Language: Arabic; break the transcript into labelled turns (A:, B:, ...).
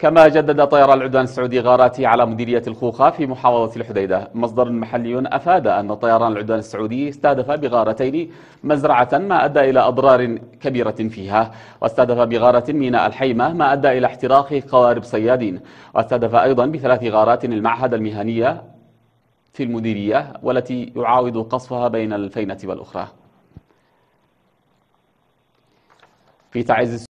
A: كما جدد طيران العدوان السعودي غاراته على مديرية الخوخة في محافظة الحديدة مصدر محلي أفاد أن طيران العدوان السعودي استهدف بغارتين مزرعة ما أدى إلى أضرار كبيرة فيها واستهدف بغارة ميناء الحيمة ما أدى إلى احتراق قوارب صيادين واستهدف أيضا بثلاث غارات المعهد المهنية في المديرية والتي يعاود قصفها بين الفينة والأخرى في تعز